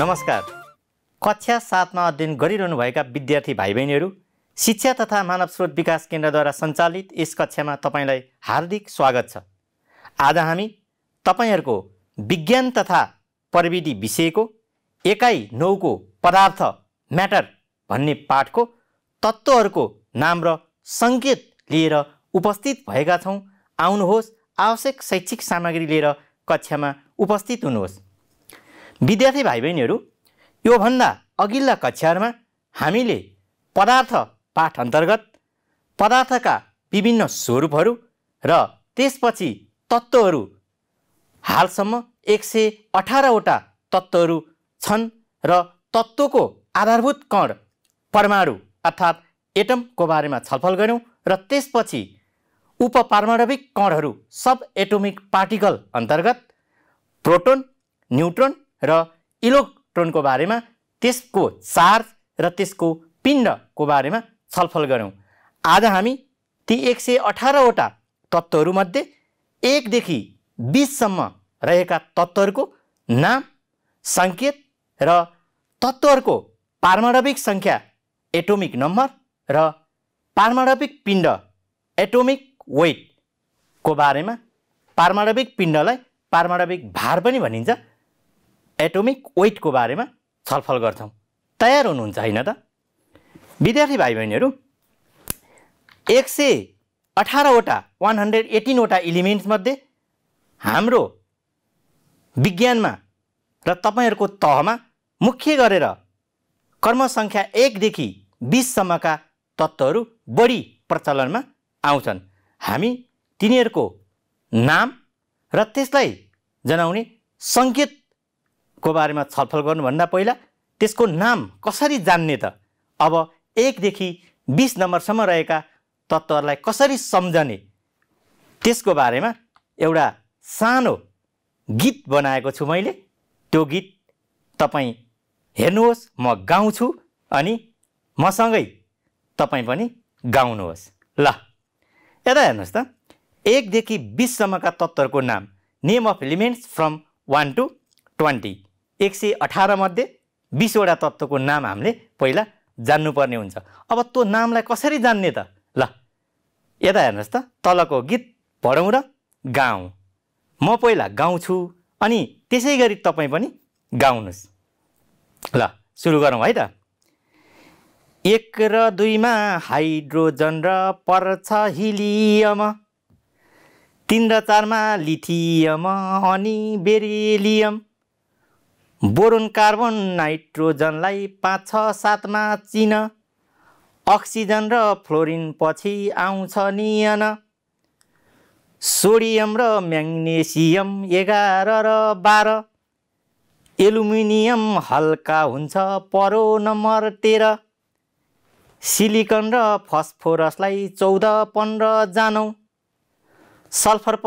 नमस्कार कक्षा सातमा अध्ययन गरिरहनुभएका विद्यार्थी भाइ बहिनीहरू शिक्षा तथा मानव स्रोत विकास केन्द्रद्वारा सञ्चालित यस कक्षामा तपाईँलाई हार्दिक स्वागत छ आज हामी तपाईँहरूको विज्ञान तथा प्रविधि विषयको एकाइ नौको पदार्थ म्याटर भन्ने पाठको तत्त्वहरूको नाम र सङ्केत लिएर उपस्थित भएका छौँ आउनुहोस् आवश्यक शैक्षिक सामग्री लिएर कक्षामा उपस्थित हुनुहोस् विद्यार्थी भाइ बहिनीहरू योभन्दा अघिल्ला कक्षाहरूमा हामीले पदार्थ पाठ अन्तर्गत पदार्थका विभिन्न स्वरूपहरू र त्यसपछि तत्त्वहरू हालसम्म एक सय अठारवटा तत्त्वहरू छन् र तत्त्वको आधारभूत कण परमाणु अर्थात् एटमको बारेमा छलफल गऱ्यौँ र त्यसपछि उपपारमाणविक कणहरू सब एटोमिक पार्टिकल अन्तर्गत प्रोटोन न्युट्रोन र इलेक्ट्रोनको बारेमा त्यसको चार्ज र त्यसको पिण्डको बारेमा छलफल गऱ्यौँ आज हामी ती एक सय अठारवटा तत्त्वहरूमध्ये एकदेखि बिससम्म रहेका तत्त्वहरूको नाम सङ्केत र तत्त्वहरूको पारमाणविक सङ्ख्या एटोमिक नम्बर र पारमाणविक पिण्ड एटोमिक वेटको बारेमा पारमाणविक पिण्डलाई पारमाणविक भार पनि भनिन्छ एटोमिक वेटको बारेमा छलफल गर्छौँ तयार हुनुहुन्छ होइन त विद्यार्थी भाइ बहिनीहरू एक सय अठारवटा वान हन्ड्रेड एटिनवटा इलिमेन्ट्समध्ये हाम्रो विज्ञानमा र तपाईँहरूको तहमा मुख्य गरेर कर्म कर्मसङ्ख्या एकदेखि बिससम्मका तत्त्वहरू बढी प्रचलनमा आउँछन् हामी तिनीहरूको नाम र त्यसलाई जनाउने सङ्केत को बारेमा छलफल गर्नुभन्दा पहिला त्यसको नाम कसरी जान्ने त अब एकदेखि बिस नम्बरसम्म रहेका तत्त्वहरूलाई कसरी सम्झने त्यसको बारेमा एउटा सानो गीत बनाएको छु मैले त्यो गीत तपाईँ हेर्नुहोस् म गाउँछु अनि मसँगै तपाईँ पनि गाउनुहोस् ल यता हेर्नुहोस् त एकदेखि बिससम्मका तत्त्वहरूको नाम name of elements from one to twenty एक सय अठारमध्ये बिसवटा तत्त्वको नाम हामीले पहिला जान्नुपर्ने हुन्छ अब त्यो नामलाई कसरी जान्ने त ल यता हेर्नुहोस् त तलको गीत पढौँ र गाउँ म पहिला गाउँछु अनि त्यसै गरी तपाईँ पनि गाउनुहोस् ल सुरु गरौँ है त एक र दुईमा हाइड्रोजन र पर्छ हिलियम तिन र चारमा लिथियम अनि बेरिलियम बोरोन कार्बन नाइट्रोजनलाई पाँच छ सातमा चिन अक्सिजन र फ्लोरिन पछि आउँछ नियन सोडियम र म्याग्नेसियम एघार र बाह्र एलुमिनियम हल्का हुन्छ परो नम्बर तेह्र सिलिकन र फस्फोरसलाई चौध पन्ध्र जानौँ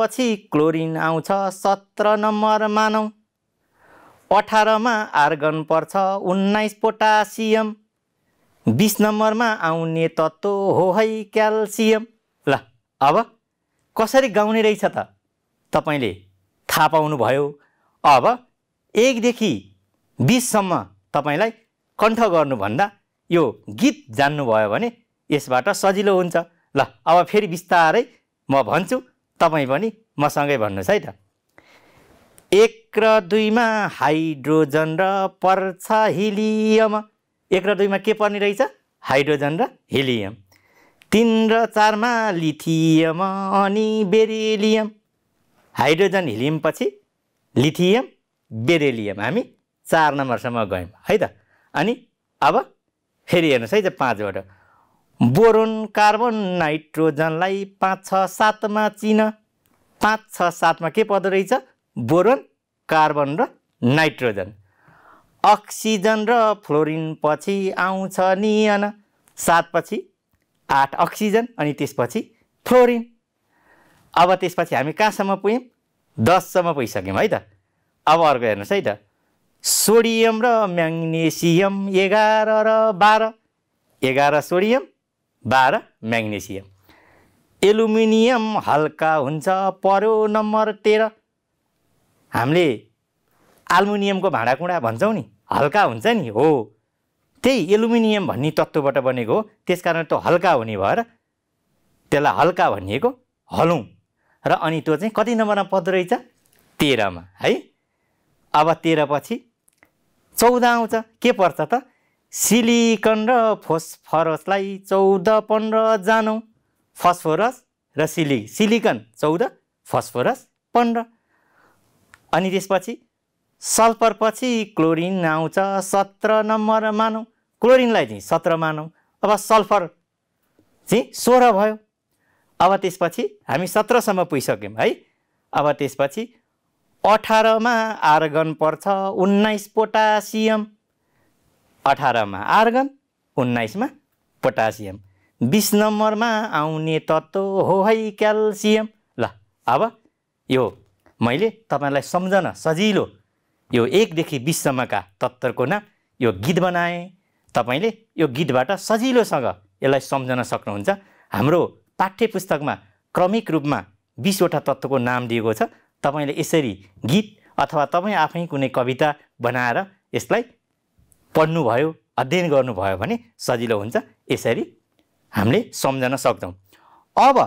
पछि क्लोरिन आउँछ सत्र नम्बर मानौँ अठारमा आर्गन पर्छ उन्नाइस पोटासियम बिस नम्बरमा आउने तत्त्व हो है क्याल्सियम ल अब कसरी गाउने रहेछ त तपाईँले थाहा पाउनुभयो अब एकदेखि बिससम्म तपाईँलाई कण्ठ गर्नुभन्दा यो गीत जान्नुभयो भने यसबाट सजिलो हुन्छ ल अब फेरि बिस्तारै म भन्छु तपाईँ पनि मसँगै भन्नुहोस् है त एक र दुईमा हाइड्रोजन र पर्छ हिलियम एक र दुईमा के पर्ने रहेछ हाइड्रोजन र हिलियम तिन र चारमा लिथियम अनि बेरेलियम हाइड्रोजन हिलियम पछि लिथियम बेरेलियम हामी चार नम्बरसम्म गयौँ है त अनि अब फेरि हेर्नुहोस् है त पाँचवटा बोरोन कार्बन नाइट्रोजनलाई पाँच छ सातमा चिन पाँच छ सातमा के पर्दो रहेछ बोरोन कार्बन र नाइट्रोजन अक्सिजन र फ्लोरिन पछि आउँछ नि सात पछि आठ अक्सिजन अनि त्यसपछि फ्लोरिन अब त्यसपछि हामी कहाँसम्म पुग्यौँ दससम्म पुगिसक्यौँ है त अब अर्को हेर्नुहोस् है त सोडियम र म्याग्नेसियम एघार र बाह्र एघार सोडियम बाह्र म्याग्नेसियम एलुमिनियम हल्का हुन्छ पर्यो नम्बर तेह्र हामीले आल्मुनियमको भाँडाकुँडा भन्छौँ नि हल्का हुन्छ नि हो त्यही एलुमिनियम भन्ने तत्त्वबाट बनेको हो त्यसकारण त्यो हल्का हुने भएर त्यसलाई हल्का भनिएको हलौँ र अनि त्यो चाहिँ कति नम्बरमा पद रहेछ तेह्रमा है अब तेह्र पछि चौध आउँछ के पर्छ त सिलिकन र फोस्फरसलाई चौध पन्ध्र जानौँ फस्फोरस र सिलि सिलिकन चौध फस्फोरस पन्ध्र अनि त्यसपछि सल्फर पछि क्लोरिन आउँछ सत्र नम्बर मानौँ क्लोरिनलाई चाहिँ सत्र मानौँ अब सल्फर चाहिँ सोह्र भयो अब त्यसपछि हामी सत्रसम्म पुगिसक्यौँ है अब त्यसपछि अठारमा आर्गन पर्छ उन्नाइस पोटासियम अठारमा आर्गन उन्नाइसमा पोटासियम बिस नम्बरमा आउने तत्त्व हो है क्याल्सियम ल अब यो मैले तपाईँलाई सम्झन सजिलो यो एकदेखि बिससम्मका तत्त्वको नाम यो गीत बनाएँ तपाईँले यो गीतबाट सजिलोसँग यसलाई सम्झन सक्नुहुन्छ हाम्रो पाठ्य पुस्तकमा क्रमिक रूपमा बिसवटा तत्त्वको नाम दिएको छ तपाईँले यसरी गीत अथवा तपाईँ आफै कुनै कविता बनाएर यसलाई पढ्नुभयो अध्ययन गर्नुभयो भने सजिलो हुन्छ यसरी हामीले सम्झन सक्छौँ अब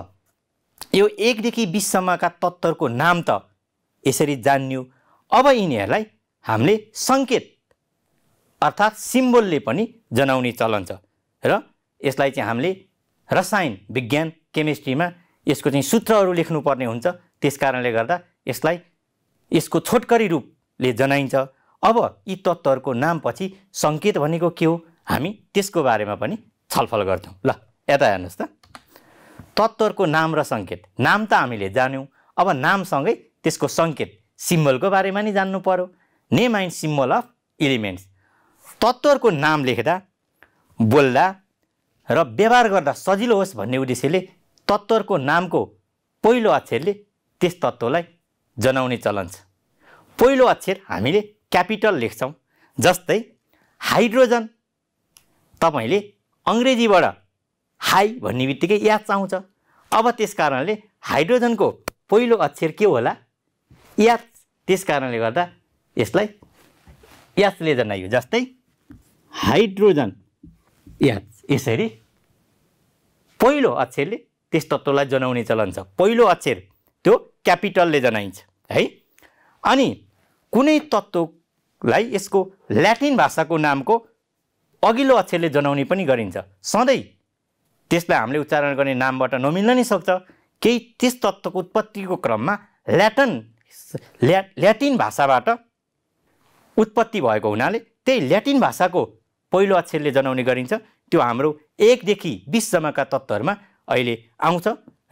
यो एकदेखि बिससम्मका तत्त्वको नाम त यसरी जान्यो अब यिनीहरूलाई हामीले सङ्केत अर्थात् सिम्बोलले पनि जनाउने चलन छ र यसलाई चाहिँ हामीले रसायन विज्ञान केमिस्ट्रीमा यसको चाहिँ सूत्रहरू लेख्नुपर्ने हुन्छ त्यस कारणले गर्दा यसलाई यसको छोटकरी रूपले जनाइन्छ अब यी तत्त्वहरूको नामपछि सङ्केत भनेको के हो हामी त्यसको बारेमा पनि छलफल गर्छौँ ल यता हेर्नुहोस् त तत्त्वहरूको नाम र सङ्केत नाम त हामीले जान्यौँ अब नामसँगै त्यसको सङ्केत सिम्बलको बारेमा नि जान्नु पऱ्यो name and symbol of elements तत्त्वहरूको नाम लेख्दा बोल्दा र व्यवहार गर्दा सजिलो होस् भन्ने उद्देश्यले तत्त्वहरूको नामको पहिलो अक्षरले त्यस तत्त्वलाई जनाउने चलन छ पहिलो अक्षर हामीले क्यापिटल लेख्छौँ जस्तै हाइड्रोजन तपाईँले अङ्ग्रेजीबाट हाई भन्ने बित्तिकै याद चाहन्छ अब त्यस कारणले हाइड्रोजनको पहिलो अक्षर के होला याच त्यस कारणले गर्दा यसलाई याचले जनाइयो जस्तै हाइड्रोजन याच यसरी पहिलो अक्षरले त्यस तत्त्वलाई जनाउने चलन छ पहिलो अक्षर त्यो क्यापिटलले जनाइन्छ है अनि कुनै तत्त्वलाई यसको ल्याटिन भाषाको नामको अघिल्लो अक्षरले जनाउने पनि गरिन्छ सधैँ त्यसलाई हामीले उच्चारण गर्ने नामबाट नमिल्न नै सक्छ केही त्यस तत्त्वको उत्पत्तिको क्रममा ल्याटन ल्या ल्याटिन भाषाबाट उत्पत्ति भएको हुनाले त्यही ल्याटिन भाषाको पहिलो अक्षरले जनाउने गरिन्छ त्यो हाम्रो एकदेखि बिससम्मका तत्त्वहरूमा अहिले आउँछ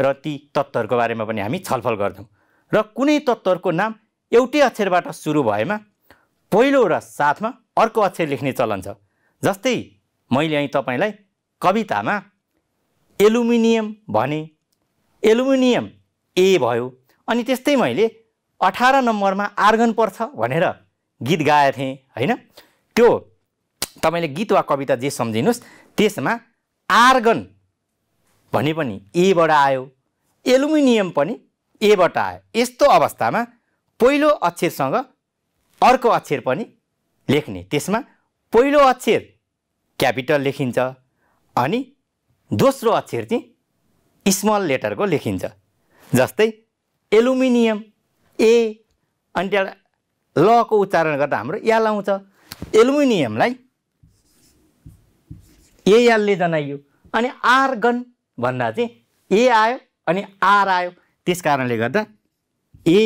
र ती तत्त्वहरूको बारेमा पनि हामी छलफल गर्छौँ र कुनै तत्त्वहरूको नाम एउटै अक्षरबाट सुरु भएमा पहिलो र साथमा अर्को अक्षर लेख्ने चलन छ जस्तै मैले यहीँ तपाईँलाई कवितामा एलुमिनियम भने एलुमिनियम ए भयो अनि त्यस्तै मैले अठार नम्बरमा आर्गन पर्छ भनेर गीत गाए थिएँ होइन त्यो तपाईँले गीत वा कविता जे सम्झिनुहोस् त्यसमा आर्गन भने पनि एबाट आयो एलुमिनियम पनि एबाट आयो यस्तो अवस्थामा पहिलो अक्षरसँग अर्को अक्षर पनि लेख्ने त्यसमा पहिलो अक्षर क्यापिटल लेखिन्छ अनि दोस्रो अक्षर चाहिँ स्मल लेटरको लेखिन्छ जस्तै एलुमिनियम ए अनि त्यहाँबाट लको उच्चारण गर्दा हाम्रो याल आउँछ ए एयालले जनाइयो अनि आर्गन भन्दा चाहिँ ए आयो अनि आर आयो त्यस कारणले गर्दा ए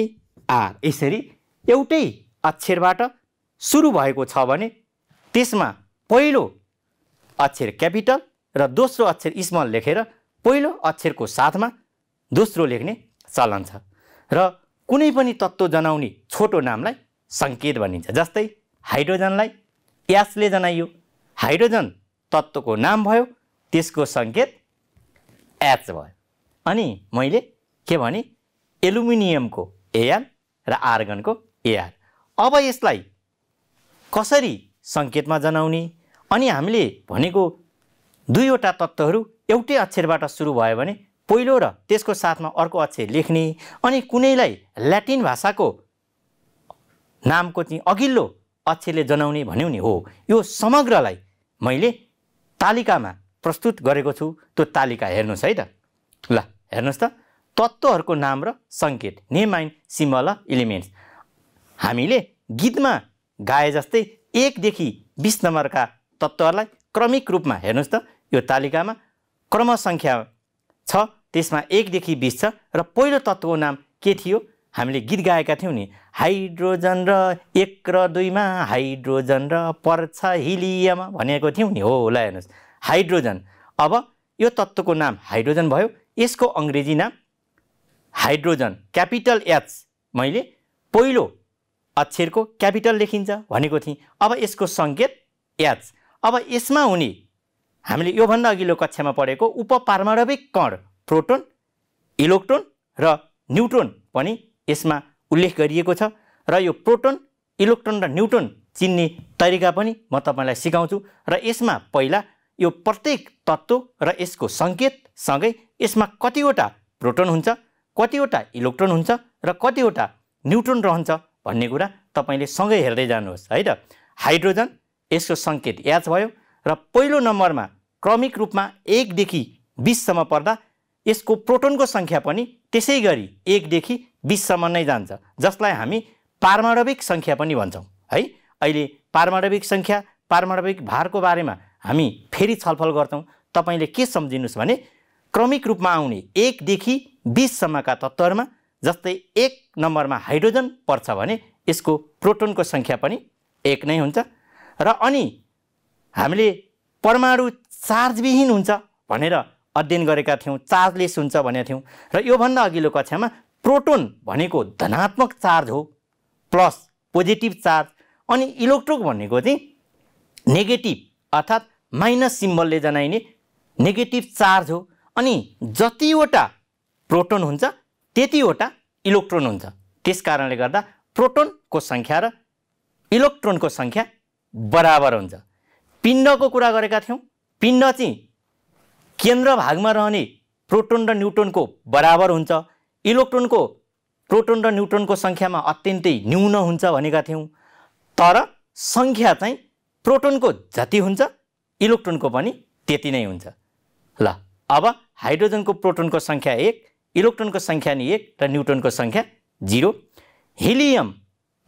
आर यसरी एउटै अक्षरबाट सुरु भएको छ भने त्यसमा पहिलो अक्षर क्यापिटल र दोस्रो अक्षर स्मल लेखेर पहिलो अक्षरको साथमा दोस्रो लेख्ने चलन छ र कुनै पनि तत्त्व जनाउने छोटो नामलाई सङ्केत भनिन्छ जस्तै हाइड्रोजनलाई एसले जनाइयो हाइड्रोजन तत्त्वको नाम भयो त्यसको सङ्केत एच भयो अनि मैले के भने एलुमिनियमको एआर र आर्गनको एआर अब यसलाई कसरी सङ्केतमा जनाउने अनि हामीले भनेको दुईवटा तत्त्वहरू एउटै अक्षरबाट सुरु भयो भने पहिलो र त्यसको साथमा अर्को अक्षर लेख्ने अनि कुनैलाई ल्याटिन भाषाको नामको चाहिँ अघिल्लो अक्षरले जनाउने भन्यो नि हो यो समग्रलाई मैले तालिकामा प्रस्तुत गरेको छु त्यो तालिका हेर्नुहोस् है त ल हेर्नुहोस् त तत्त्वहरूको नाम र सङ्केत नेम एन्ड सिम्बल र इलिमेन्ट्स हामीले गीतमा गाए जस्तै एकदेखि बिस नम्बरका तत्त्वहरूलाई क्रमिक रूपमा हेर्नुहोस् त यो तालिकामा क्रम क्रमसङ्ख्या छ त्यसमा एकदेखि बिस छ र पहिलो तत्त्वको नाम के थियो हामीले गीत गाएका थियौँ नि हाइड्रोजन र एक र दुईमा हाइड्रोजन र पर्छ हिलियम भनेको थियौँ नि हो ल हेर्नुहोस् हाइड्रोजन अब यो तत्त्वको नाम हाइड्रोजन भयो यसको अङ्ग्रेजी नाम हाइड्रोजन क्यापिटल एच मैले पहिलो अक्षरको क्यापिटल लेखिन्छ भनेको थिएँ अब यसको सङ्केत एच अब यसमा हुने हामीले योभन्दा अघिल्लो कक्षामा पढेको उपपारमाणविक कण प्रोटोन इलेक्ट्रोन र न्युट्रोन पनि यसमा उल्लेख गरिएको छ र यो प्रोटोन इलेक्ट्रोन र न्युट्रोन चिन्ने तरिका पनि म तपाईँलाई सिकाउँछु र यसमा पहिला यो प्रत्येक तत्त्व र यसको सङ्केतसँगै यसमा कतिवटा प्रोटोन हुन्छ कतिवटा इलेक्ट्रोन हुन्छ र कतिवटा न्युट्रोन रहन्छ भन्ने कुरा तपाईँले सँगै हेर्दै जानुहोस् है त हाइड्रोजन यसको सङ्केत याच भयो र पहिलो नम्बरमा क्रमिक रूपमा एकदेखि बिससम्म पर्दा यसको प्रोटोनको सङ्ख्या पनि त्यसै गरी एकदेखि बिससम्म नै जान्छ जसलाई हामी पारमाणविक सङ्ख्या पनि भन्छौँ है अहिले पारमाणविक सङ्ख्या पारमाणविक भारको बारेमा हामी फेरि छलफल गर्छौँ तपाईँले के सम्झिनुहोस् भने क्रमिक रूपमा आउने एकदेखि बिससम्मका तत्त्वहरूमा जस्तै एक नम्बरमा हाइड्रोजन पर्छ भने यसको प्रोटोनको सङ्ख्या पनि एक नै हुन्छ र अनि हामीले परमाणु चार्जविहीन हुन्छ भनेर अध्ययन गरेका थियौँ चार्जले सुन्छ भनेका थियौँ र योभन्दा अघिल्लो कक्षामा प्रोटोन भनेको धनात्मक चार्ज हो प्लस पोजिटिभ चार्ज अनि इलेक्ट्रोन भनेको चाहिँ नेगेटिभ अर्थात् माइनस सिम्बलले जनाइने नेगेटिभ चार्ज हो अनि जतिवटा प्रोटोन हुन्छ त्यतिवटा इलेक्ट्रोन हुन्छ त्यस कारणले गर्दा प्रोटोनको सङ्ख्या र इलेक्ट्रोनको सङ्ख्या बराबर हुन्छ पिण्डको कुरा गरेका थियौँ पिण्ड चाहिँ केन्द्र भागमा रहने प्रोटोन र न्युट्रोनको बराबर हुन्छ इलेक्ट्रोनको प्रोटोन र न्युट्रोनको सङ्ख्यामा अत्यन्तै न्यून हुन्छ भनेका थियौँ तर सङ्ख्या चाहिँ प्रोटोनको जति हुन्छ इलेक्ट्रोनको पनि त्यति नै हुन्छ ल अब हाइड्रोजनको प्रोटोनको सङ्ख्या एक इलेक्ट्रोनको सङ्ख्या नि एक र न्युट्रोनको सङ्ख्या जिरो हिलियम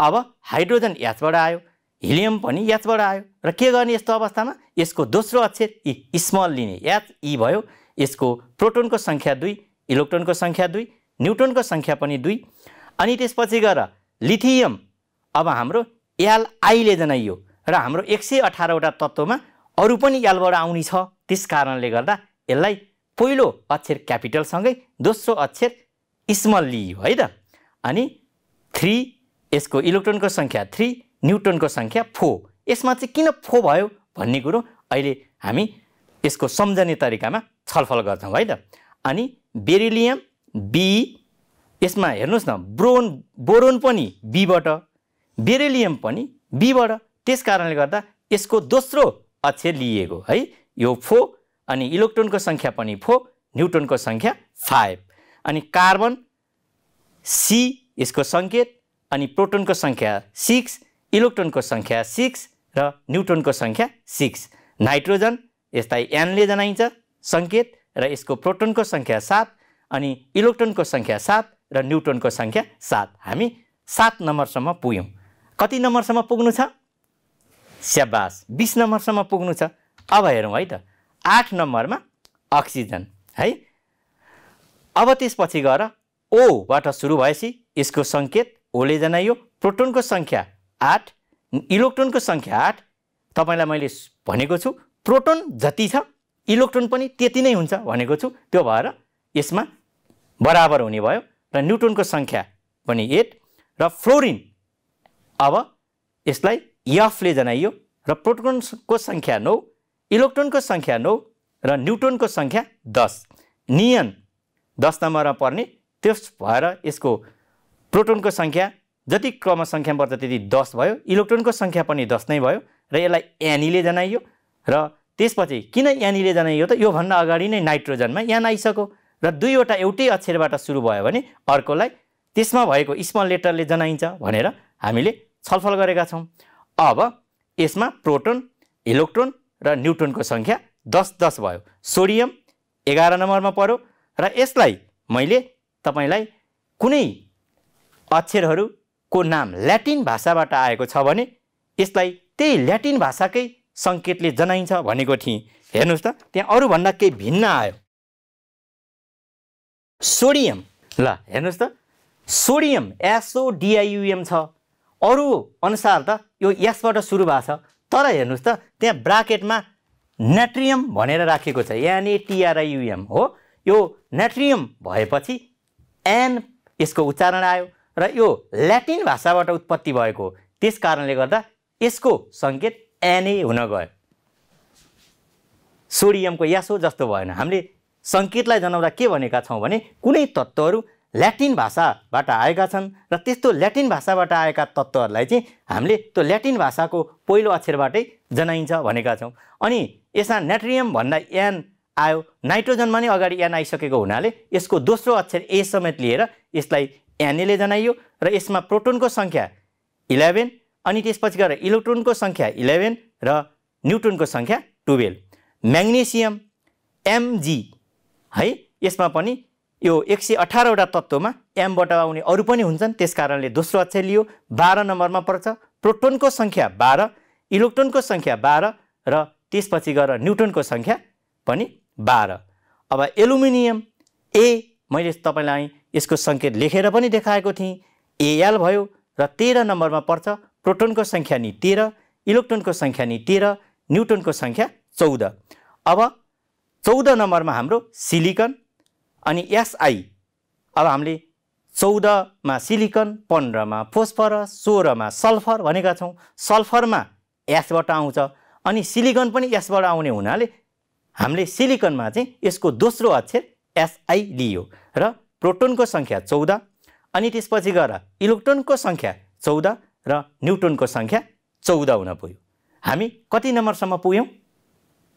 अब हाइड्रोजन याचबाट आयो हिलियम पनि याचबाट आयो र के गर्ने यस्तो अवस्थामा यसको दोस्रो अक्षर इ स्मल लिने याच इ भयो यसको प्रोटोनको सङ्ख्या दुई इलेक्ट्रोनको सङ्ख्या दुई न्युट्रोनको सङ्ख्या पनि दुई अनि त्यसपछि गएर लिथियम अब हाम्रो आईले जनाइयो र हाम्रो एक सय अठारवटा तत्त्वमा अरू पनि एलबाट आउने छ त्यस कारणले गर्दा यसलाई पहिलो अक्षर क्यापिटलसँगै दोस्रो अक्षर स्मल लिइयो है त अनि थ्री यसको इलेक्ट्रोनको सङ्ख्या थ्री न्युट्रोनको सङ्ख्या फो यसमा चाहिँ किन फो भयो भन्ने कुरो अहिले हामी यसको सम्झने तरिकामा छलफल गर्छौँ है त अनि बेरिलियम बी यसमा हेर्नुहोस् न ब्रोन बोरोन पनि बीबाट बेरिलियम पनि बीबाट त्यस कारणले गर्दा यसको दोस्रो अक्षर लिएको है यो फो अनि इलेक्ट्रोनको सङ्ख्या पनि फो न्युट्रोनको सङ्ख्या फाइभ अनि कार्बन सी यसको सङ्केत अनि प्रोटोनको सङ्ख्या सिक्स इलेक्ट्रोनको सङ्ख्या सिक्स र न्युट्रोनको सङ्ख्या सिक्स नाइट्रोजन यसलाई एनले जनाइन्छ सङ्केत र यसको प्रोटोनको सङ्ख्या सात अनि इलेक्ट्रोनको सङ्ख्या सात र न्युट्रोनको सङ्ख्या सात हामी सात नम्बरसम्म पुग्यौँ कति नम्बरसम्म पुग्नु छ स्याबास बिस नम्बरसम्म पुग्नु छ अब हेरौँ है त आठ नम्बरमा अक्सिजन है अब त्यसपछि गएर ओबाट सुरु भएपछि यसको सङ्केत ओले जनाइयो प्रोटोनको सङ्ख्या आठ इलेक्ट्रोनको सङ्ख्या आठ तपाईँलाई मैले भनेको छु प्रोटोन जति छ इलेक्ट्रोन पनि त्यति नै हुन्छ भनेको छु त्यो भएर यसमा बराबर हुने भयो र न्युट्रोनको सङ्ख्या पनि एट र फ्लोरिन अब यसलाई यफले जनाइयो र प्रोटोनको सङ्ख्या नौ इलेक्ट्रोनको सङ्ख्या नौ र न्युट्रोनको सङ्ख्या दस नियन दस नम्बरमा पर्ने त्यस भएर यसको प्रोटोनको सङ्ख्या जति क्रम सङ्ख्या पर्छ त्यति दस भयो इलेक्ट्रोनको सङ्ख्या पनि दस नै भयो र यसलाई एनीले जनाइयो र त्यसपछि किन एनीले जनाइयो त योभन्दा अगाडि नै नाइट्रोजनमा एन आइसक्यो र दुईवटा एउटै अक्षरबाट सुरु भयो भने अर्कोलाई त्यसमा भएको स्मल लेटरले जनाइन्छ भनेर हामीले छलफल गरेका छौँ अब यसमा प्रोटोन इलेक्ट्रोन र न्युट्रोनको सङ्ख्या दस दस भयो सोडियम एघार नम्बरमा पऱ्यो र यसलाई मैले तपाईँलाई कुनै अक्षरहरू को नाम ल्याटिन भाषाबाट आएको छ भने यसलाई त्यही ल्याटिन भाषाकै सङ्केतले जनाइन्छ भनेको थिएँ हेर्नुहोस् त त्यहाँ अरूभन्दा केही भिन्न आयो सोडियम ल हेर्नुहोस् त सोडियम एसओडिआइयुएम छ अरू अनुसार त यो यसबाट सुरु भएको छ तर हेर्नुहोस् त त्यहाँ ब्राकेटमा नेट्रियम भनेर राखेको छ एनएटिआरआइयुएम हो यो नेट्रियम भएपछि एन यसको उच्चारण आयो र यो ल्याटिन भाषाबाट उत्पत्ति भएको त्यस कारणले गर्दा यसको सङ्केत एनै हुन गयो सोडियमको यासो जस्तो भएन हामीले सङ्केतलाई जनाउँदा के भनेका छौँ भने कुनै तत्त्वहरू ल्याटिन भाषाबाट आएका छन् र त्यस्तो ल्याटिन भाषाबाट आएका तत्त्वहरूलाई चाहिँ हामीले त्यो ल्याटिन भाषाको पहिलो अक्षरबाटै जनाइन्छ भनेका छौँ अनि यसमा नेट्रियम भन्दा एन आयो नाइट्रोजनमा नै अगाडि एन आइसकेको हुनाले यसको दोस्रो अक्षर ए समेत लिएर यसलाई एनएले जनाइयो र यसमा प्रोटोनको सङ्ख्या इलेभेन अनि त्यसपछि गएर इलेक्ट्रोनको सङ्ख्या इलेभेन र न्युट्रोनको सङ्ख्या टुवेल्भ म्याग्नेसियम एमजी है यसमा पनि यो एक सय अठारवटा तत्त्वमा एमबाट आउने अरू पनि हुन्छन् त्यस कारणले दोस्रो अक्षर लियो बाह्र नम्बरमा पर्छ प्रोटोनको सङ्ख्या बाह्र इलेक्ट्रोनको सङ्ख्या बाह्र र त्यसपछि गएर न्युट्रोनको सङ्ख्या पनि बाह्र अब एलुमिनियम ए मैले तपाईँलाई यसको सङ्केत लेखेर पनि देखाएको थिएँ एएल भयो र तेह्र नम्बरमा पर्छ प्रोटोनको सङ्ख्या नि तेह्र इलेक्ट्रोनको सङ्ख्या नि तेह्र न्युट्रोनको सङ्ख्या चौध अब चौध नम्बरमा हाम्रो सिलिकन अनि एसआई अब हामीले चौधमा सिलिकन पन्ध्रमा फोस्फरस सोह्रमा सल्फर भनेका छौँ सल्फरमा एसबाट आउँछ अनि सिलिकन पनि एसबाट आउने हुनाले हामीले सिलिकनमा चाहिँ यसको दोस्रो अक्षर एसआई लियो र प्रोटोनको सङ्ख्या चौध अनि त्यसपछि गएर इलेक्ट्रोनको सङ्ख्या चौध र न्युट्रोनको सङ्ख्या चौध हुन पुग्यो हामी कति नम्बरसम्म पुग्यौँ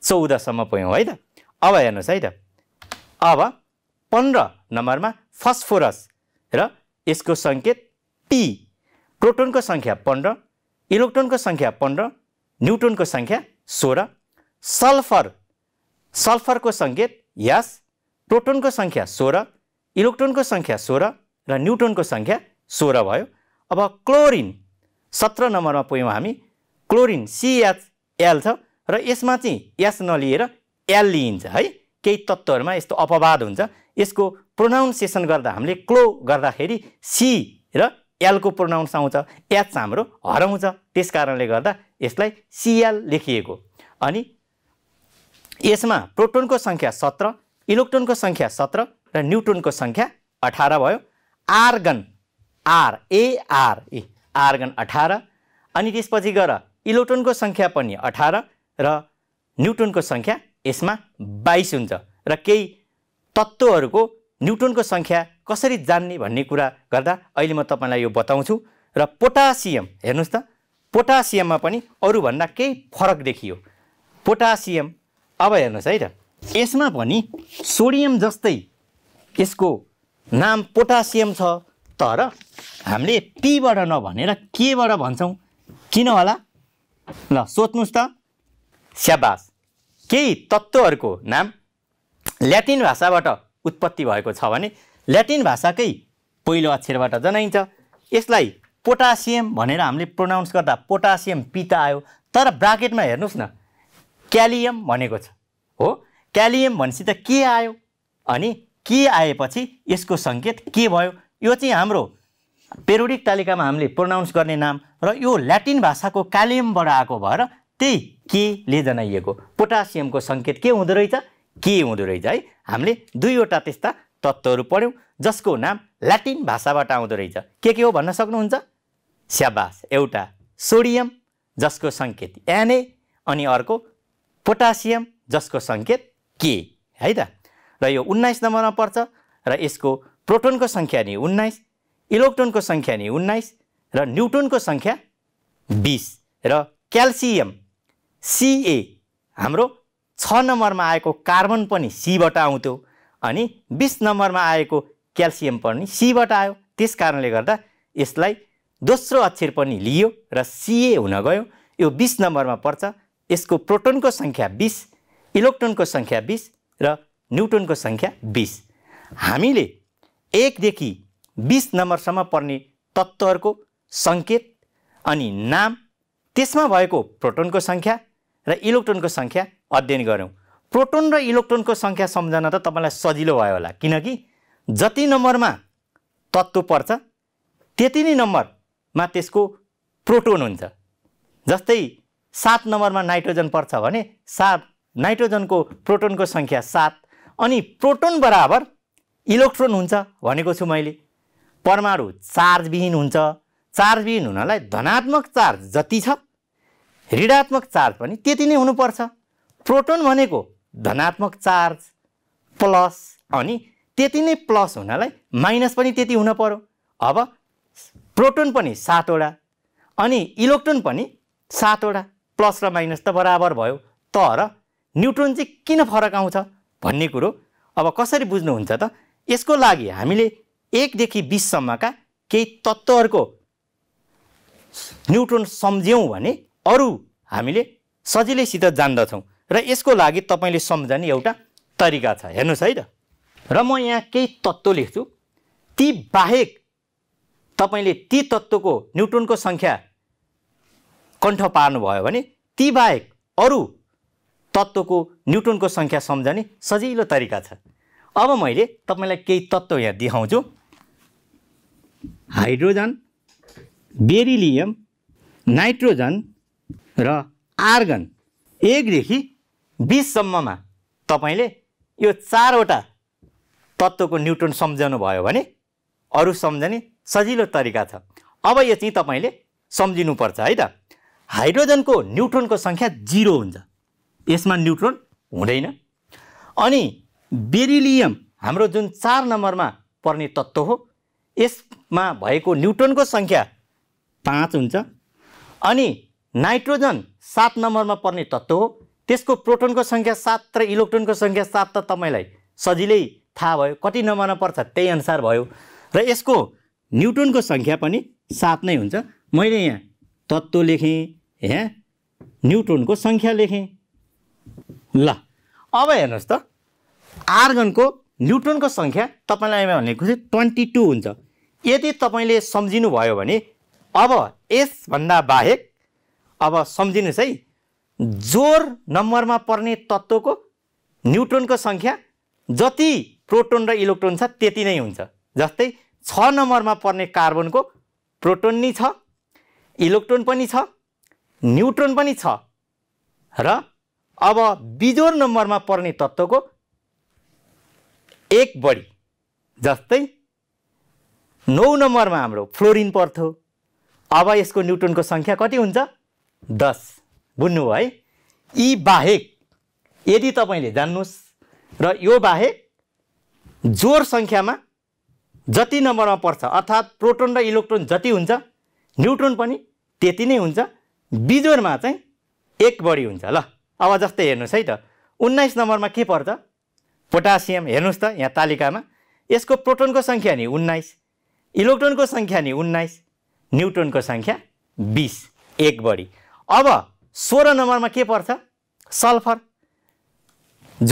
चौधसम्म पुग्यौँ है त अब हेर्नुहोस् है त अब पन्ध्र नम्बरमा फस्फोरस र यसको सङ्केत पी प्रोटोनको सङ्ख्या पन्ध्र इलेक्ट्रोनको सङ्ख्या पन्ध्र न्युट्रोनको सङ्ख्या सोह्र सल्फर सल्फरको सङ्केत यस प्रोटोनको सङ्ख्या सोह्र इलेक्ट्रोनको सङ्ख्या सोह्र र न्युट्रोनको सङ्ख्या सोह्र भयो अब क्लोरिन सत्र नम्बरमा पुग्यौँ हामी क्लोरिन सिएच एल छ र यसमा चाहिँ एस नलिएर एल लिइन्छ है केही तत्त्वहरूमा यस्तो अपवाद हुन्छ यसको प्रोनाउन्सिएसन गर्दा हामीले क्लो गर्दाखेरि सी र एलको प्रोनाउन्स आउँछ एच हाम्रो हराउँछ त्यस कारणले गर्दा यसलाई सिएल लेखिएको अनि यसमा प्रोटोनको सङ्ख्या सत्र इलेक्ट्रोनको सङ्ख्या सत्र र न्युट्रोनको सङ्ख्या अठार भयो argon R A R A argon अठार अनि त्यसपछि गएर इलेक्ट्रोनको सङ्ख्या पनि अठार र न्युट्रोनको सङ्ख्या यसमा बाइस हुन्छ र केही तत्त्वहरूको न्युट्रोनको सङ्ख्या कसरी जान्ने भन्ने कुरा गर्दा अहिले म तपाईँलाई यो बताउँछु र पोटासियम हेर्नुहोस् त पोटासियममा पनि अरूभन्दा केही फरक देखियो पोटासियम अब हेर्नुहोस् है त यसमा पनि सोडियम जस्तै यसको नाम पोटासियम छ तर हामीले पीबाट नभनेर केबाट भन्छौँ किन होला ल सोध्नुहोस् त स्याबास केही तत्त्वहरूको नाम ल्याटिन भाषाबाट उत्पत्ति भएको छ भने ल्याटिन भाषाकै पहिलो अक्षरबाट जनाइन्छ यसलाई पोटासियम भनेर हामीले प्रोनाउन्स गर्दा पोटासियम पिता आयो तर ब्राकेटमा हेर्नुहोस् न क्यालियम भनेको छ हो क्यालियम भनेपछि त के आयो अनि के आएपछि यसको सङ्केत के भयो यो चाहिँ हाम्रो पेरोडिक तालिकामा हामीले प्रोनाउन्स गर्ने नाम र यो ल्याटिन भाषाको कालिमबाट आएको भएर त्यही केले जनाइएको पोटासियमको सङ्केत के हुँदो रहेछ के हुँदो रहेछ है हामीले दुईवटा त्यस्ता तत्त्वहरू पढ्यौँ जसको नाम ल्याटिन भाषाबाट आउँदो रहेछ के के हो भन्न सक्नुहुन्छ स्याबास एउटा सोडियम जसको सङ्केत एनए अनि अर्को पोटासियम जसको सङ्केत के है त र यो उन्नाइस नम्बरमा पर्छ र यसको प्रोटोनको सङ्ख्या नि उन्नाइस इलेक्ट्रोनको सङ्ख्या नि उन्नाइस र न्युट्रोनको सङ्ख्या बिस र क्याल्सियम सिए हाम्रो छ नम्बरमा आएको कार्बन पनि सीबाट आउँथ्यो अनि बिस नम्बरमा आएको क्याल्सियम पनि सीबाट आयो त्यस कारणले गर्दा यसलाई दोस्रो अक्षर पनि लियो र सिए हुन गयो यो बिस नम्बरमा पर्छ यसको प्रोटोनको सङ्ख्या बिस इलेक्ट्रोनको सङ्ख्या बिस र न्युट्रोनको सङ्ख्या बिस हामीले एकदेखि बिस नम्बरसम्म पर्ने तत्त्वहरूको सङ्केत अनि नाम त्यसमा भएको प्रोटोनको सङ्ख्या र इलेक्ट्रोनको सङ्ख्या अध्ययन गऱ्यौँ प्रोटोन र इलेक्ट्रोनको सङ्ख्या सम्झना त तपाईँलाई सजिलो भयो होला किनकि जति नम्बरमा तत्त्व पर्छ त्यति नै नम्बरमा त्यसको प्रोटोन हुन्छ जस्तै सात नम्बरमा नाइट्रोजन पर्छ भने सात नाइट्रोजनको प्रोटोनको सङ्ख्या सात अनि प्रोटोन बराबर इलेक्ट्रोन हुन्छ भनेको छु मैले परमाणु चार्जविहीन हुन्छ चार्जविहीन हुनलाई धनात्मक चार्ज जति छ ऋणात्मक चार्ज पनि त्यति नै हुनुपर्छ प्रोटोन भनेको धनात्मक चार्ज प्लस अनि त्यति नै प्लस हुनलाई माइनस पनि त्यति हुन पऱ्यो अब प्रोटोन पनि सातवटा अनि इलेक्ट्रोन पनि सातवटा प्लस र माइनस त बराबर भयो तर न्युट्रोन चाहिँ किन फरक आउँछ भन्ने कुरो अब कसरी बुझ्नुहुन्छ त यसको लागि हामीले एकदेखि बिससम्मका केही तत्त्वहरूको न्युट्रोन सम्झ्यौँ भने अरू हामीले सजिलैसित जान्दछौँ र यसको लागि तपाईँले सम्झने एउटा तरिका छ हेर्नुहोस् है त र म यहाँ केही तत्त्व लेख्छु ती बाहेक तपाईँले ती तत्त्वको न्युट्रोनको सङ्ख्या कण्ठ पार्नुभयो भने ती बाहेक अरू तत्त्वको न्युटनको सङ्ख्या सम्झने सजिलो तरिका छ अब मैले तपाईँलाई केही तत्त्व यहाँ देखाउँछु हाइड्रोजन बेरिलियम नाइट्रोजन र आर्गन एकदेखि बिससम्ममा तपाईँले यो चारवटा तत्त्वको न्युट्रोन सम्झाउनु भयो भने अरू सम्झने सजिलो तरिका छ अब यो चाहिँ तपाईँले सम्झिनुपर्छ है त हाइड्रोजनको न्युट्रोनको सङ्ख्या जिरो हुन्छ यसमा न्युट्रोन हुँदैन अनि बेरिलियम हाम्रो जुन चार नम्बरमा पर्ने तत्त्व हो यसमा भएको न्युट्रोनको सङ्ख्या पाँच हुन्छ अनि नाइट्रोजन सात नम्बरमा पर्ने तत्त्व हो त्यसको प्रोटोनको सङ्ख्या सात र इलेक्ट्रोनको सङ्ख्या सात त तपाईँलाई सजिलै थाहा भयो कति नम्बरमा पर्छ त्यही अनुसार भयो र यसको न्युट्रोनको सङ्ख्या पनि सात नै हुन्छ मैले यहाँ तत्त्व लेखेँ यहाँ न्युट्रोनको सङ्ख्या लेखेँ ल अब हेर्नुहोस् त आर्गनको न्युट्रोनको सङ्ख्या तपाईँलाई भनेको चाहिँ ट्वेन्टी टू हुन्छ यदि तपाईँले सम्झिनुभयो भने अब यसभन्दा बाहेक अब सम्झिनुहोस् है जोर नम्बरमा पर्ने तत्त्वको न्युट्रोनको सङ्ख्या जति प्रोटोन र इलेक्ट्रोन छ त्यति नै हुन्छ जस्तै छ नम्बरमा पर्ने कार्बनको प्रोटोन नि छ इलेक्ट्रोन पनि छ न्युट्रोन पनि छ र अब बिजोर नम्बरमा पर्ने तत्त्वको एक बढी जस्तै नौ नम्बरमा हाम्रो फ्लोरिन पर्थ्यो अब यसको न्युट्रोनको सङ्ख्या कति हुन्छ दस बुझ्नुभयो है यी बाहेक यदि तपाईँले जान्नुहोस् र यो बाहेक जोर सङ्ख्यामा जति नम्बरमा पर्छ अर्थात् प्रोटोन र इलेक्ट्रोन जति हुन्छ न्युट्रोन पनि त्यति नै हुन्छ बिजोरमा चाहिँ एक बढी हुन्छ ल अब जस्तै हेर्नुहोस् है त उन्नाइस नम्बरमा के पर्छ पोटासियम हेर्नुहोस् त यहाँ तालिकामा यसको प्रोटोनको सङ्ख्या नि उन्नाइस इलेक्ट्रोनको सङ्ख्या नि उन्नाइस न्युट्रोनको सङ्ख्या बिस एक बढी अब सोह्र नम्बरमा के पर्छ सल्फर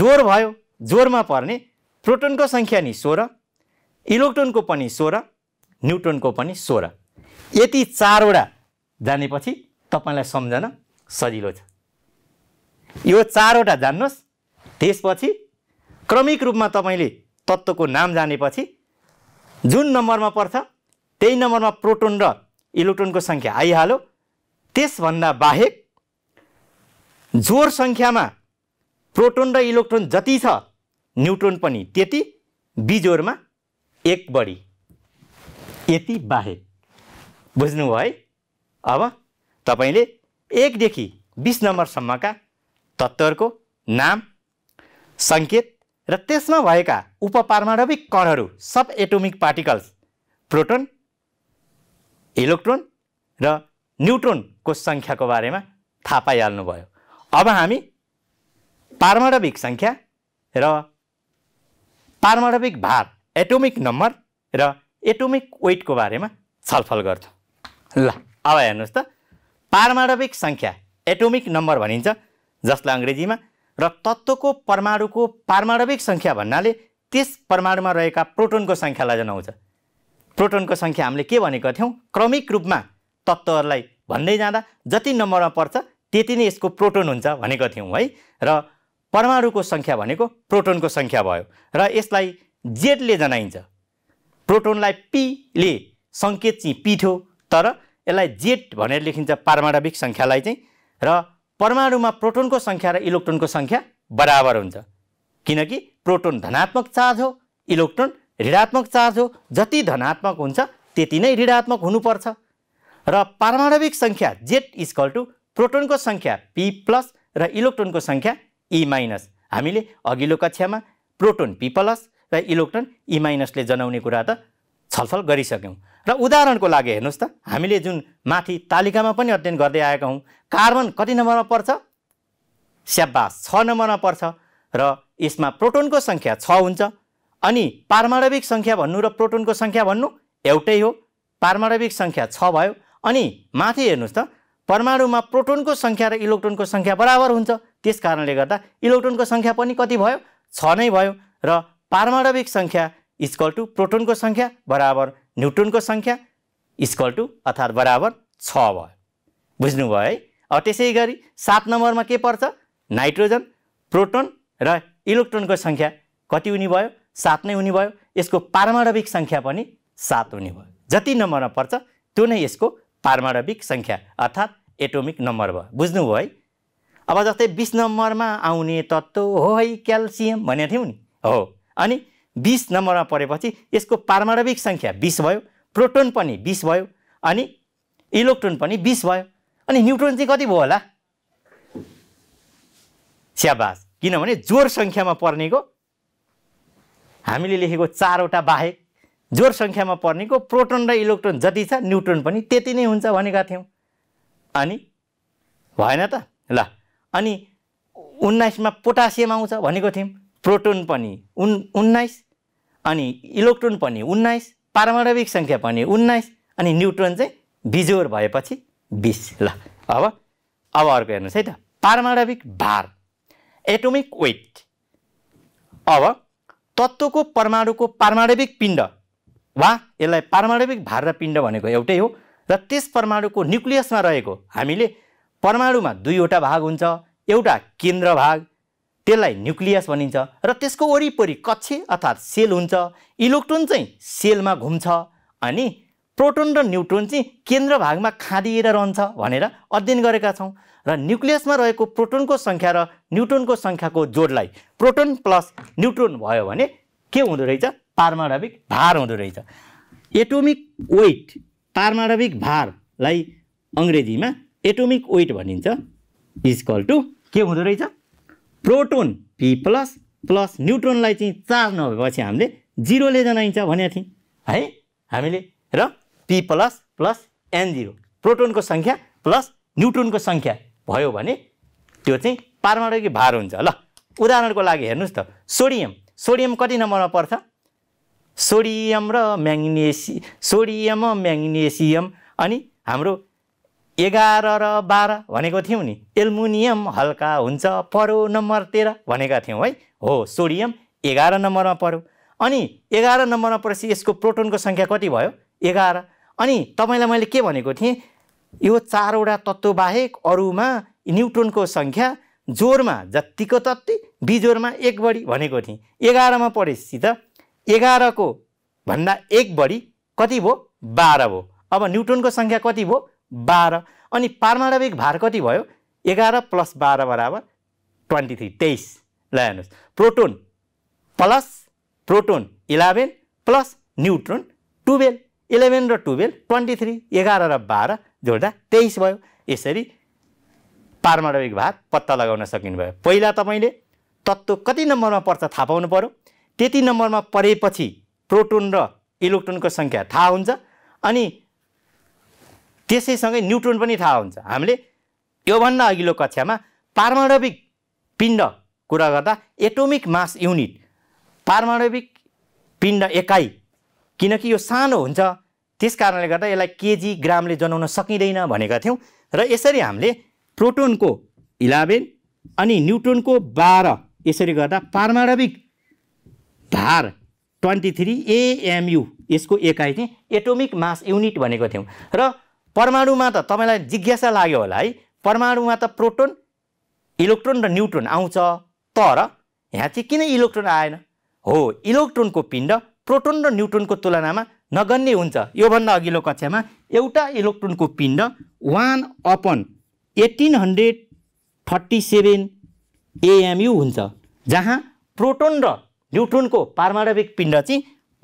जोर भयो जोरमा पर्ने प्रोटोनको सङ्ख्या नि सोह्र इलेक्ट्रोनको पनि सोह्र न्युट्रोनको पनि सोह्र यति चारवटा जानेपछि तपाईँलाई सम्झन सजिलो छ यो चारवटा जान्नुहोस् त्यसपछि क्रमिक रूपमा तपाईँले तत्त्वको नाम जानेपछि जुन नम्बरमा पर्छ त्यही नम्बरमा प्रोटोन र इलेक्ट्रोनको सङ्ख्या आइहाल्यो त्यसभन्दा बाहेक जोर सङ्ख्यामा प्रोटोन र इलेक्ट्रोन जति छ न्युट्रोन पनि त्यति बिजोरमा एक बढी यति बाहेक बुझ्नुभयो है अब तपाईँले एकदेखि बिस नम्बरसम्मका तत्त्वहरूको नाम सङ्केत र त्यसमा भएका उपपारमाणविक कणहरू subatomic particles proton electron र न्युट्रोनको सङ्ख्याको बारेमा थाहा पाइहाल्नुभयो अब हामी पारमाणविक सङ्ख्या र पारमाणविक भार एटोमिक नम्बर र एटोमिक वेटको बारेमा छलफल गर्छौँ ल अब हेर्नुहोस् त पारमाणविक सङ्ख्या एटोमिक नम्बर भनिन्छ जसलाई अङ्ग्रेजीमा र तत्त्वको परमाणुको पारमाणविक सङ्ख्या भन्नाले त्यस परमाणुमा रहेका प्रोटोनको सङ्ख्यालाई जनाउँछ प्रोटोनको सङ्ख्या हामीले के भनेको थियौँ क्रमिक रूपमा तत्त्वहरूलाई भन्दै जाँदा जति नम्बरमा पर्छ त्यति नै यसको प्रोटोन हुन्छ भनेको थियौँ है र परमाणुको सङ्ख्या भनेको प्रोटोनको सङ्ख्या भयो र यसलाई जेडले जनाइन्छ प्रोटोनलाई पीले सङ्केत चाहिँ पी तर यसलाई जेड भनेर लेखिन्छ पारमाणविक सङ्ख्यालाई चाहिँ र परमाणुमा प्रोटोनको सङ्ख्या र इलेक्ट्रोनको सङ्ख्या बराबर हुन्छ किनकि प्रोटोन धनात्मक चार्ज हो इलेक्ट्रोन ऋणात्मक चार्ज हो जति धनात्मक हुन्छ त्यति नै ऋणात्मक हुनुपर्छ र पारमाणविक सङ्ख्या जेट इजकल टु प्रोटोनको सङ्ख्या पी प्लस र इलेक्ट्रोनको सङ्ख्या ई e माइनस हामीले अघिल्लो कक्षामा प्रोटोन पी प्लस र इलेक्ट्रोन ई e माइनसले जनाउने कुरा त छलफल गरिसक्यौँ र उदाहरणको लागि हेर्नुहोस् त हामीले जुन माथि तालिकामा पनि अध्ययन गर्दै आएका हौँ कार्बन कति नम्बरमा पर्छ स्याबास छ नम्बरमा पर्छ र यसमा प्रोटोनको सङ्ख्या छ हुन्छ अनि पारमाणविक सङ्ख्या भन्नु र प्रोटोनको सङ्ख्या भन्नु एउटै हो पारमाणविक सङ्ख्या छ भयो अनि माथि हेर्नुहोस् त परमाणुमा प्रोटोनको सङ्ख्या र इलेक्ट्रोनको सङ्ख्या बराबर हुन्छ त्यस कारणले गर्दा इलेक्ट्रोनको सङ्ख्या पनि कति भयो छ नै भयो र पारमाणविक सङ्ख्या इक्वल टु प्रोटोनको सङ्ख्या बराबर न्युट्रोनको सङ्ख्या इक्वल टु अर्थात् बराबर छ भयो बुझ्नुभयो है त्यसै गरी सात नम्बरमा के पर्छ नाइट्रोजन प्रोटोन र इलेक्ट्रोनको सङ्ख्या कति हुने भयो सात नै हुने भयो यसको पारमाणविक सङ्ख्या पनि सात हुने भयो जति नम्बरमा पर्छ त्यो नै यसको पारमाणविक सङ्ख्या अर्थात् एटोमिक नम्बर भयो बुझ्नुभयो है अब जस्तै बिस नम्बरमा आउने तत्त्व हो है क्याल्सियम भनेको थियौँ नि हो अनि बिस नम्बरमा परेपछि यसको पारमाणविक सङ्ख्या बिस भयो प्रोटोन पनि बिस भयो अनि इलेक्ट्रोन पनि बिस भयो अनि न्युट्रोन चाहिँ कति भयो होला स्याबास किनभने जोर सङ्ख्यामा पर्नेको हामीले लेखेको चारवटा बाहेक जोर सङ्ख्यामा पर्नेको प्रोटोन र इलेक्ट्रोन जति छ न्युट्रोन पनि त्यति नै हुन्छ भनेका थियौँ अनि भएन त ल अनि उन्नाइसमा पोटासियम आउँछ भनेको थियौँ प्रोटोन पनि उन् उन्नाइस अनि इलेक्ट्रोन पनि उन्नाइस पारमाणविक सङ्ख्या पनि उन्नाइस अनि न्युट्रोन चाहिँ बिजोर भएपछि बिस ल अब अब अर्को हेर्नुहोस् है त पारमाणविक भार एटोमिक वेट अब तत्त्वको परमाणुको पारमाणविक पिण्ड वा यसलाई पारमाणविक भार र पिण्ड भनेको एउटै हो र त्यस परमाणुको न्युक्लियसमा रहेको हामीले परमाणुमा दुईवटा भाग हुन्छ एउटा केन्द्र भाग त्यसलाई न्युक्लियस भनिन्छ र त्यसको वरिपरि कक्षे अर्थात् सेल हुन्छ इलेक्ट्रोन चाहिँ सेलमा घुम्छ अनि प्रोटोन र न्युट्रोन चाहिँ केन्द्र भागमा खाँदिएर रहन्छ भनेर अध्ययन गरेका छौँ र न्युक्लियसमा रहेको प्रोटोनको सङ्ख्या र न्युट्रोनको सङ्ख्याको जोडलाई प्रोटोन प्लस न्युट्रोन भयो भने के हुँदो रहेछ पारमाणविक भार हुँदो रहेछ एटोमिक वेट पारमाणविक भारलाई अङ्ग्रेजीमा एटोमिक वेट भनिन्छ इज इजकल टु के हुँदो रहेछ प्रोटोन पी प्लस प्लस न्युट्रोनलाई चाहिँ चार्ज नभएपछि हामीले जिरोले जनाइन्छ भनेको थियौँ है हामीले र P plus plus N zero प्रोटोनको सङ्ख्या प्लस न्युट्रोनको सङ्ख्या भयो भने त्यो चाहिँ पारमाणविक भार हुन्छ ल उदाहरणको लागि हेर्नुहोस् त सोडियम सोडियम कति नम्बरमा पर्छ सोडियम र म्याग्नेसि सोडियम म्याग्नेसियम अनि हाम्रो एघार र बाह्र भनेको थियौँ नि एल्मुनियम हल्का हुन्छ परो नम्बर तेह्र भनेका थियौँ है हो सोडियम एघार नम्बरमा पऱ्यो अनि एघार नम्बरमा परेपछि यसको प्रोटोनको सङ्ख्या कति भयो एघार अनि तपाईँलाई मैले के भनेको थिएँ यो चारवटा तत्त्वबाहेक अरूमा न्युट्रोनको सङ्ख्या जोरमा जत्तिको तत्ति बिजोरमा एक बढी भनेको थिएँ एघारमा पढेपछि त एघारको भन्दा एक बढी कति भयो बाह्र भयो अब न्युट्रोनको सङ्ख्या कति भयो बाह्र अनि पारमाणविक भार कति भयो एघार प्लस बाह्र बराबर ट्वेन्टी थ्री तेइस ल हेर्नुहोस् proton plus proton eleven plus neutron twelve eleven र टुवेल्भ ट्वेन्टी थ्री एघार र बाह्र जोड्दा तेइस भयो यसरी पारमाणविक भार पत्ता लगाउन सकिनुभयो पहिला तपाईँले तत्त्व कति नम्बरमा पर्छ थाहा पाउनु पऱ्यो त्यति नम्बरमा परेपछि प्रोटोन र इलेक्ट्रोनको सङ्ख्या थाहा हुन्छ अनि त्यसैसँगै न्युट्रोन पनि थाहा हुन्छ हामीले योभन्दा अघिल्लो कक्षामा पारमाणविक पिण्ड कुरा गर्दा एटोमिक मास युनिट पारमाणविक पिण्ड एकाइ किनकि यो सानो हुन्छ त्यस कारणले गर्दा यसलाई केजी ग्रामले जनाउन सकिँदैन भनेका थियौँ र यसरी हामीले प्रोटोनको इलेभेन अनि न्युट्रोनको बाह्र यसरी गर्दा पारमाणविक भार ट्वेन्टी थ्री एएमयु यसको एकाइ चाहिँ एटोमिक मास युनिट भनेको थियौँ र परमाणुमा त तपाईँलाई जिज्ञासा लाग्यो होला है परमाणुमा त प्रोटोन इलेक्ट्रोन र न्युट्रोन आउँछ तर यहाँ चाहिँ किन इलेक्ट्रोन आएन हो इलेक्ट्रोनको पिण्ड प्रोटोन र न्युट्रोनको तुलनामा नगण्य हुन्छ योभन्दा अघिल्लो कक्षामा एउटा इलेक्ट्रोनको पिण्ड one upon eighteen hundred thirty seven AMU हुन्छ जहाँ प्रोटोन र न्युट्रोनको पारमाणविक पिण्ड चाहिँ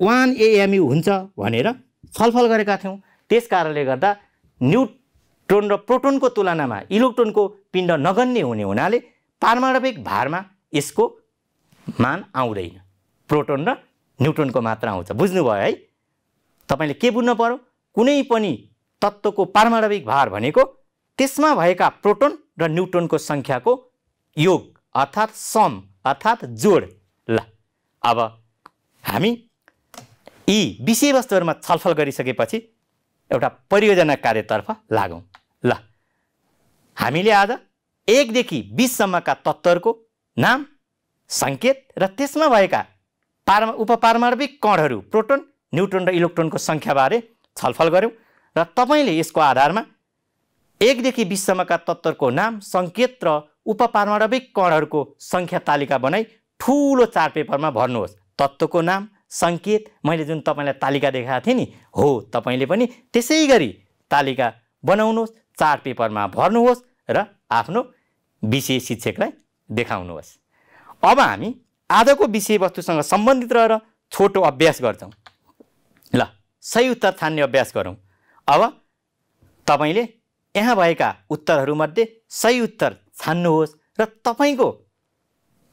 वान एएमयु हुन्छ भनेर छलफल गरेका थियौँ त्यस कारणले गर्दा न्युट्रोन र प्रोटोनको तुलनामा इलेक्ट्रोनको पिण्ड नगण्य हुने हुनाले पारमाणविक भारमा यसको मान आउँदैन प्रोटोन र न्युट्रोनको मात्रा आउँछ बुझ्नुभयो है तपाईँले के बुझ्नु पऱ्यो कुनै पनि तत्त्वको पारमाणविक भार भनेको त्यसमा भएका प्रोटोन र न्युट्रोनको सङ्ख्याको योग अर्थात् सम अर्थात् जोड ल अब हामी यी विषयवस्तुहरूमा छलफल गरिसकेपछि एउटा परियोजना कार्यतर्फ लागौँ ल हामीले आज एकदेखि बिससम्मका तत्त्वहरूको नाम सङ्केत र त्यसमा भएका पार उपपारमाणविक कणहरू प्रोटोन न्युट्रोन र इलेक्ट्रोनको सङ्ख्याबारे छलफल गऱ्यौँ र तपाईँले यसको आधारमा एकदेखि बिससम्मका तत्त्वहरूको नाम सङ्केत र उपपारमाणविक कणहरूको सङ्ख्या तालिका बनाई ठुलो चार्ट पेपरमा भर्नुहोस् तत्त्वको नाम सङ्केत मैले जुन तपाईँलाई तालिका देखाएको थिएँ नि हो तपाईँले पनि त्यसै गरी तालिका बनाउनुहोस् चार्ट पेपरमा भर्नुहोस् र आफ्नो विषय शिक्षकलाई देखाउनुहोस् अब हामी आजको विषयवस्तुसँग सम्बन्धित रहेर छोटो अभ्यास गर्छौँ ल सही उत्तर छान्ने अभ्यास गरौँ अब तपाईँले यहाँ भएका उत्तरहरूमध्ये सही उत्तर छान्नुहोस् र तपाईँको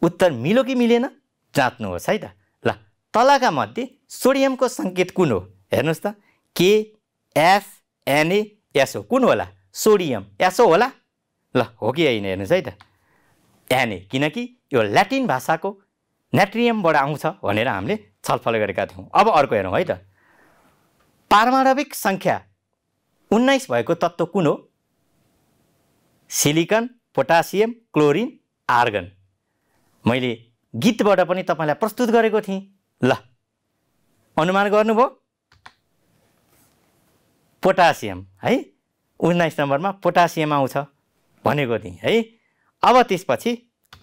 उत्तर मिलो कि मिलेन जाँच्नुहोस् है त ल तलका मध्ये सोडियमको सङ्केत कुन हो हेर्नुहोस् त के एफ एनए एसओ कुन होला सोडियम एसओ होला ल हो कि होइन हेर्नुहोस् है त एनए किनकि यो ल्याटिन भाषाको नेट्रियमबाट आउँछ भनेर हामीले छलफल गरेका थियौँ अब अर्को हेरौँ है त पारमाणविक सङ्ख्या उन्नाइस भएको तत्त्व कुन हो सिलिकन पोटासियम क्लोरिन आर्गन मैले गीतबाट पनि तपाईँलाई प्रस्तुत गरेको थिएँ ल अनुमान गर्नुभयो पोटासियम है उन्नाइस नम्बरमा पोटासियम आउँछ भनेको थिएँ है अब त्यसपछि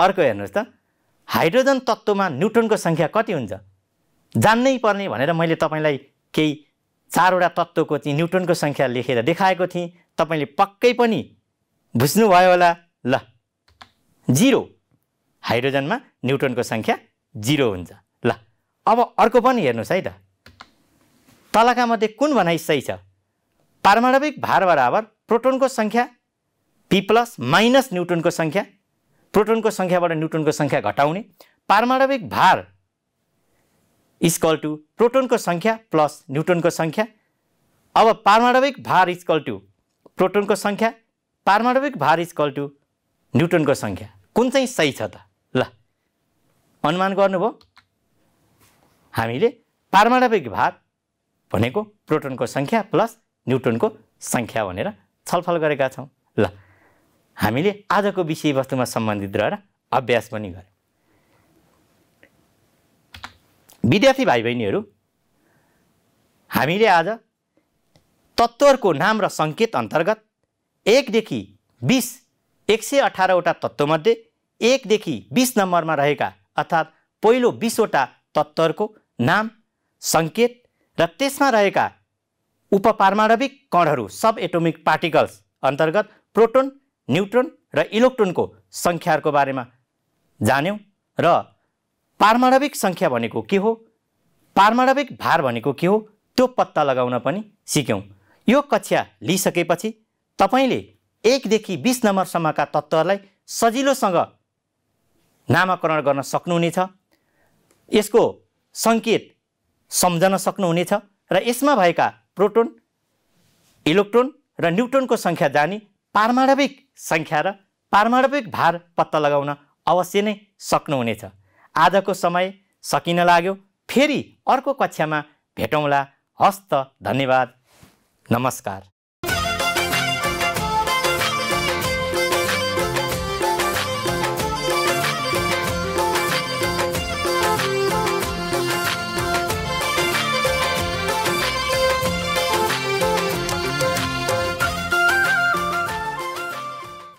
अर्को हेर्नुहोस् त हाइड्रोजन तत्त्वमा न्युट्रोनको सङ्ख्या कति हुन्छ जान्नै पर्ने भनेर मैले तपाईँलाई केही चारवटा तत्त्वको चाहिँ न्युट्रोनको सङ्ख्या लेखेर देखाएको थिएँ तपाईँले पक्कै पनि बुझ्नुभयो होला ल जिरो हाइड्रोजनमा न्युट्रोनको सङ्ख्या जिरो हुन्छ ल अब अर्को पनि हेर्नुहोस् है त तलका मध्ये कुन भनाइ सही छ पारमाणविक भार बराबर प्रोटोनको सङ्ख्या पी प्लस माइनस न्युट्रोनको सङ्ख्या प्रोटोनको सङ्ख्याबाट न्युट्रोनको सङ्ख्या घटाउने पारमाणविक भार इजकल टु प्रोटोनको सङ्ख्या प्लस न्युट्रोनको सङ्ख्या अब पारमाणविक भार इजकल टु प्रोटोनको सङ्ख्या पारमाणविक भार इजकल टु न्युट्रोनको सङ्ख्या कुन चाहिँ सही छ त ल अनुमान गर्नुभयो हामीले पारमाणविक भार भनेको प्रोटोनको सङ्ख्या प्लस न्युट्रोनको सङ्ख्या भनेर छलफल गरेका छौँ ल हामीले आजको विषयवस्तुमा सम्बन्धित रहेर अभ्यास पनि गऱ्यौँ विद्यार्थी भाइ बहिनीहरू हामीले आज तत्त्वहरूको नाम र सङ्केत अन्तर्गत एकदेखि बिस एक सय अठारवटा तत्त्वमध्ये एकदेखि बिस नम्बरमा रहेका अर्थात् पहिलो बिसवटा तत्त्वहरूको नाम सङ्केत र त्यसमा रहेका उपपारमाणविक कणहरू सब एटोमिक पार्टिकल्स अन्तर्गत प्रोटोन न्युट्रोन र इलेक्ट्रोनको सङ्ख्याहरूको बारेमा जान्यौँ र पारमाणविक सङ्ख्या भनेको के हो पारमाणविक भार भनेको के हो त्यो पत्ता लगाउन पनि सिक्यौँ यो कक्षा लिइसकेपछि तपाईँले एकदेखि बिस नम्बरसम्मका तत्त्वहरूलाई सजिलोसँग नामाकरण गर्न सक्नुहुनेछ यसको सङ्केत सम्झन सक्नुहुनेछ र यसमा भएका प्रोटोन इलेक्ट्रोन र न्युट्रोनको सङ्ख्या जानी पारमाणविक सङ्ख्या र पारमाणविक भार पत्ता लगाउन अवश्य नै सक्नुहुनेछ आजको समय सकिन लाग्यो फेरि अर्को कक्षामा भेटौँला हस्त धन्यवाद नमस्कार